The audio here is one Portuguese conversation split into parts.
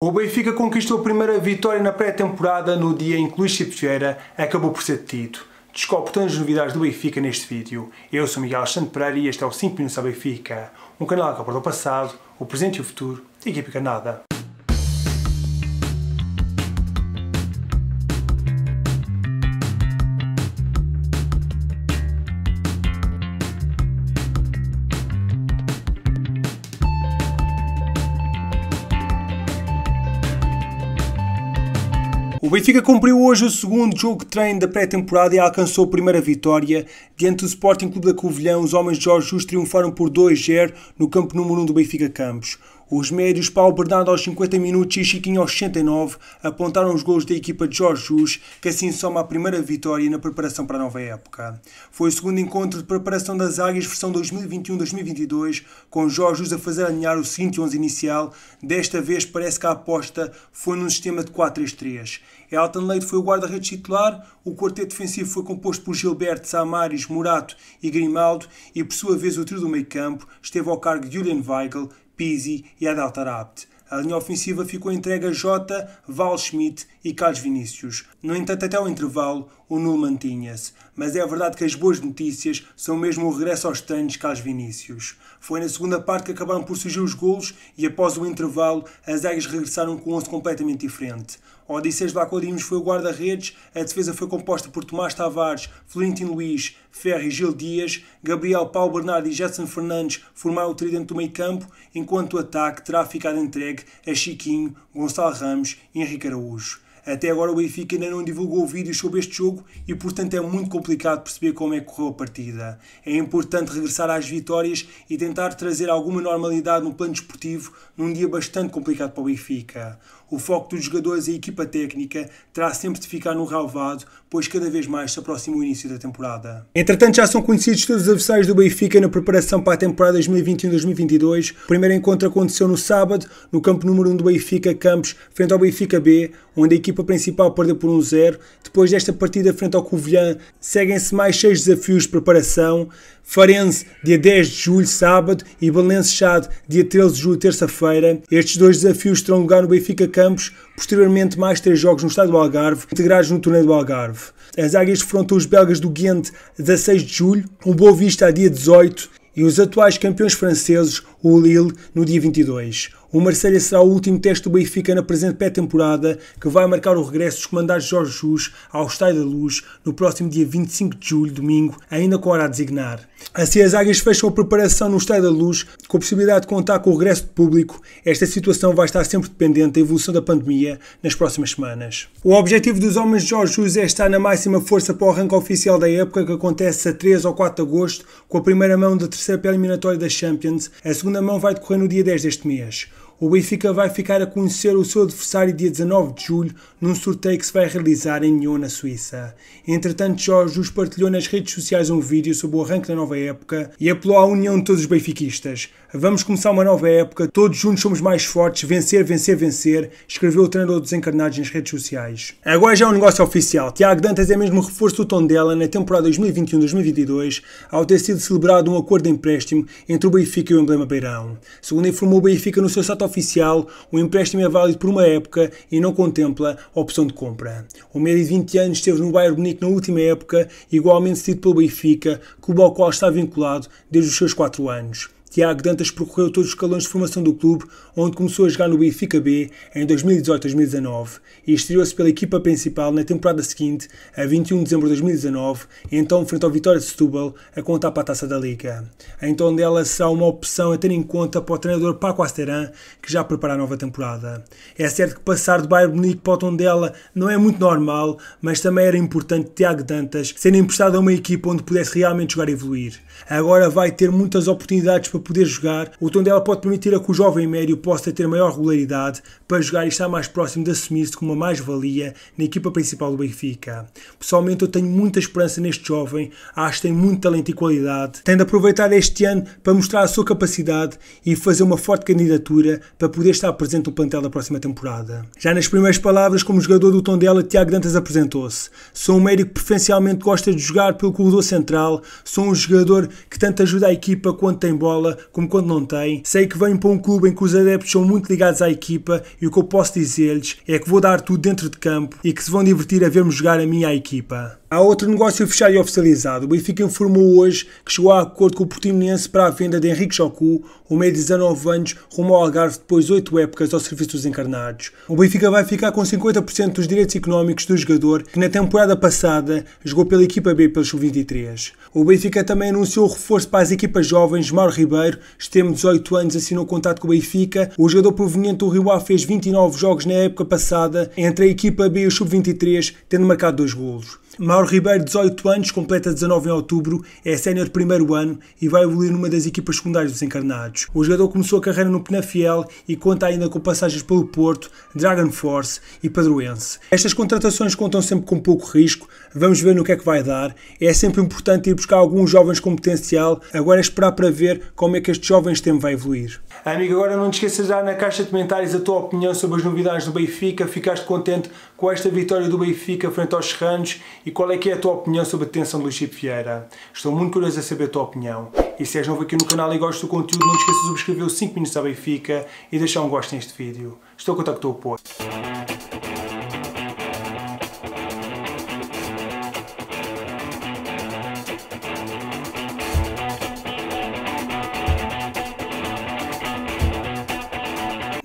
O Benfica conquistou a primeira vitória na pré-temporada no dia em que Luís Chico acabou por ser detido. Descobre todas as novidades do Benfica neste vídeo. Eu sou Miguel Alexandre Pereira e este é o 5 Minutos ao Benfica, um canal que aborda o passado, o presente e o futuro da equipa canada. O Benfica cumpriu hoje o segundo jogo de treino da pré-temporada e alcançou a primeira vitória. Diante do Sporting Clube da Covilhã, os homens de Jorge Justo triunfaram por 2-0 no campo número 1 do Benfica Campos. Os médios Paulo Bernardo aos 50 minutos e Chiquinho aos 69 apontaram os gols da equipa de Jorge Jus, que assim soma a primeira vitória na preparação para a nova época. Foi o segundo encontro de preparação das Águias versão 2021-2022, com Jorge Jus a fazer alinhar o seguinte 11 inicial. Desta vez parece que a aposta foi num sistema de 4-3-3. Elton Leite foi o guarda-redes titular, o quarteto defensivo foi composto por Gilberto, Samaris, Murato e Grimaldo e por sua vez o trio do meio-campo esteve ao cargo de Julian Weigl, Pizzi e Adaltarapt. A linha ofensiva ficou entregue a Jota, Val Schmidt e Carlos Vinícius. No entanto, até o intervalo, o Nulo mantinha-se, mas é verdade que as boas notícias são mesmo o regresso aos treinos Carlos Vinícius. Foi na segunda parte que acabaram por surgir os golos e após o intervalo as águias regressaram com um 11 completamente diferente. O Odisseus Lacodimos foi o guarda-redes, a defesa foi composta por Tomás Tavares, Florentino Luiz, Ferri Gil Dias, Gabriel Paulo Bernardo e Jetson Fernandes formaram o tridente do meio campo, enquanto o ataque terá ficado entregue a Chiquinho, Gonçalo Ramos e Henrique Araújo. Até agora o Benfica ainda não divulgou vídeos sobre este jogo e, portanto, é muito complicado perceber como é que correu a partida. É importante regressar às vitórias e tentar trazer alguma normalidade no plano desportivo num dia bastante complicado para o Benfica. O foco dos jogadores e a equipa técnica terá sempre de ficar no relvado, pois cada vez mais se aproxima o início da temporada. Entretanto, já são conhecidos todos os adversários do Benfica na preparação para a temporada 2021-2022. O primeiro encontro aconteceu no sábado, no campo número 1 do Benfica, Campos, frente ao Benfica B, onde a equipa principal perdeu por 1-0. Um Depois desta partida frente ao Covilhã, seguem-se mais seis desafios de preparação. Farense, dia 10 de julho, sábado, e Balenço dia 13 de julho, terça-feira. Estes dois desafios terão lugar no Benfica Campos, posteriormente mais três jogos no estado do Algarve, integrados no torneio do Algarve. As águias defrontam os belgas do Ghent a 16 de julho, o Boa Vista a dia 18 e os atuais campeões franceses, o Lille, no dia 22. O Marselha será o último teste do Benfica na presente pré-temporada, que vai marcar o regresso dos comandados Jorge Jus ao Estádio da Luz no próximo dia 25 de julho, domingo, ainda com hora a designar. Assim, as águias fecham a preparação no Estádio da Luz, com a possibilidade de contar com o regresso de público. Esta situação vai estar sempre dependente da evolução da pandemia nas próximas semanas. O objetivo dos homens de Jorge Jus é estar na máxima força para o arranque oficial da época, que acontece a 3 ou 4 de agosto, com a primeira mão da terceira pré-eliminatória da Champions. A segunda mão vai decorrer no dia 10 deste mês o Benfica vai ficar a conhecer o seu adversário dia 19 de julho num sorteio que se vai realizar em Nyon, na Suíça. Entretanto, Jorge Jesus partilhou nas redes sociais um vídeo sobre o arranque da nova época e apelou à união de todos os benfiquistas. Vamos começar uma nova época, todos juntos somos mais fortes, vencer, vencer, vencer, escreveu o treinador dos encarnados nas redes sociais. Agora já é um negócio oficial. Tiago Dantas é mesmo reforço do dela na temporada 2021-2022 ao ter sido celebrado um acordo de empréstimo entre o Benfica e o Emblema Beirão. Segundo informou o Benfica no seu site oficial, o empréstimo é válido por uma época e não contempla opção de compra. O médio de 20 anos esteve no Bayern Munique na última época, igualmente cedido pelo Benfica, clube ao qual está vinculado desde os seus 4 anos. Tiago Dantas percorreu todos os escalões de formação do clube, onde começou a jogar no Benfica B em 2018-2019 e estreou-se pela equipa principal na temporada seguinte, a 21 de dezembro de 2019, então frente ao Vitória de Setúbal, a contar para a Taça da Liga. Então dela será uma opção a ter em conta para o treinador Paco Asteran, que já prepara a nova temporada. É certo que passar do Bayern Munique para o Tondela não é muito normal, mas também era importante Tiago Dantas ser emprestado a uma equipa onde pudesse realmente jogar e evoluir. Agora vai ter muitas oportunidades para poder jogar, o Tondela pode permitir a que o jovem médio possa ter maior regularidade para jogar e estar mais próximo de assumir-se como uma mais-valia na equipa principal do Benfica. Pessoalmente eu tenho muita esperança neste jovem, acho que tem muito talento e qualidade, tem de aproveitar este ano para mostrar a sua capacidade e fazer uma forte candidatura para poder estar presente no plantel da próxima temporada. Já nas primeiras palavras, como jogador do Tondela, Tiago Dantas apresentou-se. Sou um médico que preferencialmente gosta de jogar pelo corredor central, sou um jogador que tanto ajuda a equipa quando tem bola, como quando não tem. Sei que venho para um clube em que os adeptos são muito ligados à equipa e o que eu posso dizer-lhes é que vou dar tudo dentro de campo e que se vão divertir a ver-me jogar a minha equipa. Há outro negócio fechado e oficializado. O Benfica informou hoje que chegou a acordo com o Portimonense para a venda de Henrique Jocu, o meio de 19 anos, rumo ao Algarve depois de 8 épocas ao serviço dos encarnados. O Benfica vai ficar com 50% dos direitos económicos do jogador que na temporada passada jogou pela equipa B pelos sub-23. O Benfica também anunciou o reforço para as equipas jovens Mauro Ribeiro Ribeiro, extremo de 18 anos, assinou contato com o Benfica. O jogador proveniente do Rio A fez 29 jogos na época passada entre a equipa B e o Sub-23, tendo marcado dois golos. Mauro Ribeiro, 18 anos, completa 19 em outubro, é sénior primeiro ano e vai evoluir numa das equipas secundárias dos Encarnados. O jogador começou a carreira no Penafiel e conta ainda com passagens pelo Porto, Dragon Force e Padroense. Estas contratações contam sempre com pouco risco, vamos ver no que é que vai dar. É sempre importante ir buscar alguns jovens com potencial, agora é esperar para ver como é que estes jovens têm vai evoluir. Amigo, agora não te esqueças de dar na caixa de comentários a tua opinião sobre as novidades do Benfica. Ficaste contente com esta vitória do Benfica frente aos Serranos e qual é que é a tua opinião sobre a detenção de Luís Chico Vieira? Estou muito curioso a saber a tua opinião. E se és novo aqui no canal e gostas do conteúdo, não te esqueças de subscrever o 5 Minutos da Benfica e deixar um gosto neste vídeo. Estou a contar com o teu apoio.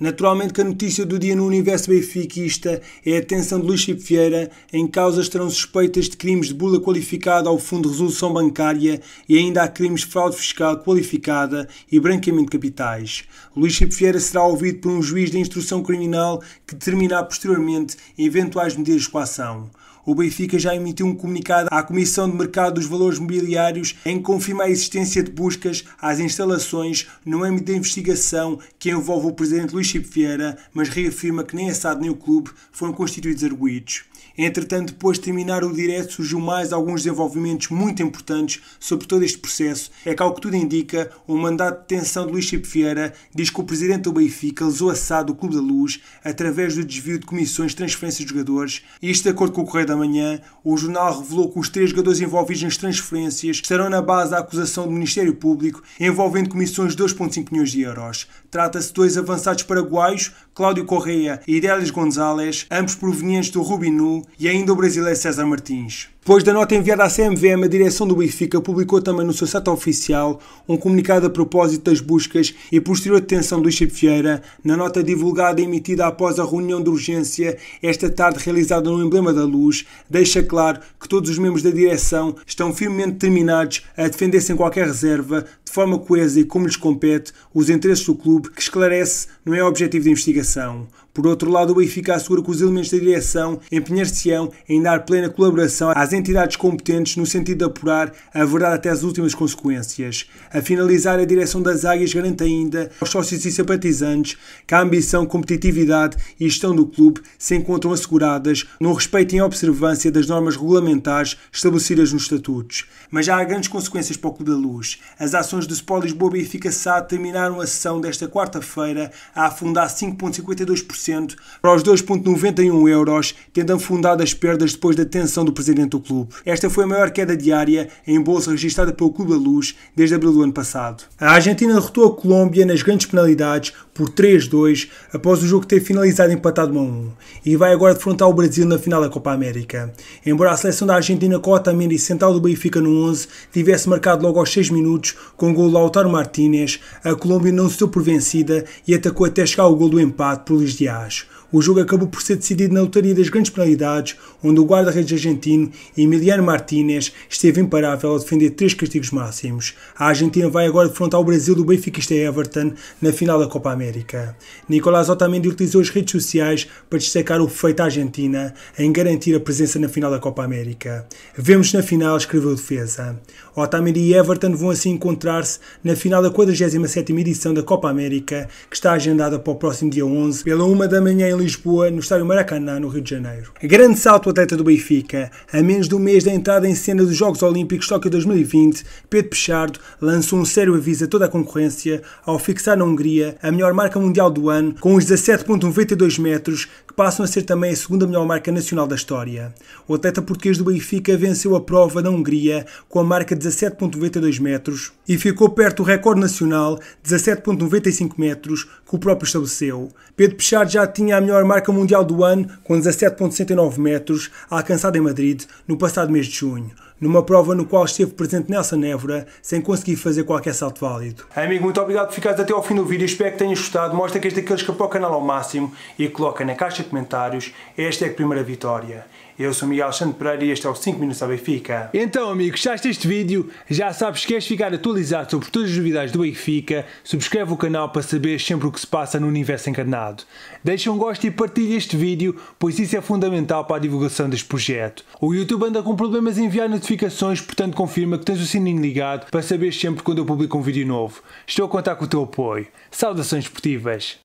Naturalmente que a notícia do dia no universo benfiquista é a atenção de Luís Chip Vieira em causas terão suspeitas de crimes de bula qualificada ao Fundo de Resolução Bancária e ainda há crimes de fraude fiscal qualificada e branqueamento de capitais. Luís Chip Vieira será ouvido por um juiz de instrução criminal que determinará posteriormente eventuais medidas de coação o Benfica já emitiu um comunicado à Comissão de Mercado dos Valores Mobiliários em que confirma a existência de buscas às instalações no âmbito da investigação que envolve o presidente Luís Chip Vieira, mas reafirma que nem a SAD nem o clube foram constituídos arguídos. Entretanto, depois de terminar o direto, surgiu mais alguns desenvolvimentos muito importantes sobre todo este processo. É que, ao que tudo indica, o um mandato de detenção de Luís Chip Vieira diz que o presidente do Benfica lesou assado do Clube da Luz através do desvio de comissões de transferência de jogadores, isto de acordo com o Correio da da manhã, o jornal revelou que os três jogadores envolvidos nas transferências estarão na base da acusação do Ministério Público envolvendo comissões de 2,5 milhões de euros. Trata-se de dois avançados paraguaios, Cláudio Correia e Idélis Gonzalez, ambos provenientes do Rubinu, e ainda o brasileiro César Martins. Depois da nota enviada à CMVM, a direção do Benfica publicou também no seu site oficial um comunicado a propósito das buscas e posterior detenção do Chip Vieira, na nota divulgada e emitida após a reunião de urgência esta tarde realizada no Emblema da Luz, deixa claro que todos os membros da direção estão firmemente determinados a defender sem qualquer reserva, de forma coesa e como lhes compete, os interesses do clube, que esclarece não é objetivo de investigação. Por outro lado, o Benfica assegura que os elementos da direção empenhar-se-ão em dar plena colaboração às entidades competentes no sentido de apurar a verdade até as últimas consequências. A finalizar, a direção das Águias garante ainda aos sócios e simpatizantes que a ambição, competitividade e gestão do clube se encontram asseguradas no respeito e observância das normas regulamentares estabelecidas nos estatutos. Mas já há grandes consequências para o Clube da Luz. As ações do Sport Lisboa Benfica SAD terminaram a sessão desta quarta-feira a afundar 5,52% 5% para os 2,91 euros, tendo afundado as perdas depois da tensão do presidente do clube. Esta foi a maior queda diária em bolsa registrada pelo Clube da Luz desde abril do ano passado. A Argentina derrotou a Colômbia nas grandes penalidades por 3-2 após o jogo ter finalizado empatado 1 a 1 e vai agora defrontar o Brasil na final da Copa América. Embora a seleção da Argentina com Otamendi central do Benfica no 11 tivesse marcado logo aos 6 minutos com o gol Lautaro Martínez, a Colômbia não se deu por vencida e atacou até chegar ao gol do empate por Luiz Diá riacho o jogo acabou por ser decidido na lotaria das grandes penalidades, onde o guarda-redes argentino Emiliano Martínez esteve imparável a defender três castigos máximos. A Argentina vai agora defrontar o Brasil do Benfica é, Everton na final da Copa América. Nicolás Otamendi utilizou as redes sociais para destacar o feito argentino Argentina em garantir a presença na final da Copa América. Vemos na final, escreveu a defesa. Otamendi e Everton vão assim encontrar-se na final da 47ª edição da Copa América, que está agendada para o próximo dia 11, pela uma da manhã em Lisboa, no estádio Maracanã, no Rio de Janeiro. Grande salto atleta do Benfica. A menos de um mês da entrada em cena dos Jogos Olímpicos Tóquio 2020, Pedro Pichardo lançou um sério aviso a toda a concorrência ao fixar na Hungria a melhor marca mundial do ano, com os 17,92 metros, que passam a ser também a segunda melhor marca nacional da história. O atleta português do Benfica venceu a prova na Hungria com a marca 17,92 metros e ficou perto do recorde nacional 17,95 metros que o próprio estabeleceu. Pedro Pichardo já tinha a melhor maior marca mundial do ano, com 17,69 metros, alcançada em Madrid no passado mês de junho, numa prova no qual esteve presente Nelson Évora, sem conseguir fazer qualquer salto válido. Amigo, muito obrigado por ficares até ao fim do vídeo, espero que tenhas gostado, mostra que és daqueles que apoia o canal ao máximo e coloca na caixa de comentários, esta é a primeira vitória. Eu sou Miguel Alexandre Pereira e este é o 5 Minutos ao Benfica. Então, amigo, gostaste deste vídeo? Já sabes que queres ficar atualizado sobre todas as novidades do Benfica? Subscreve o canal para saber sempre o que se passa no universo encarnado. Deixa um gosto e partilha este vídeo, pois isso é fundamental para a divulgação deste projeto. O YouTube anda com problemas em enviar notificações, portanto confirma que tens o sininho ligado para saber sempre quando eu publico um vídeo novo. Estou a contar com o teu apoio. Saudações esportivas!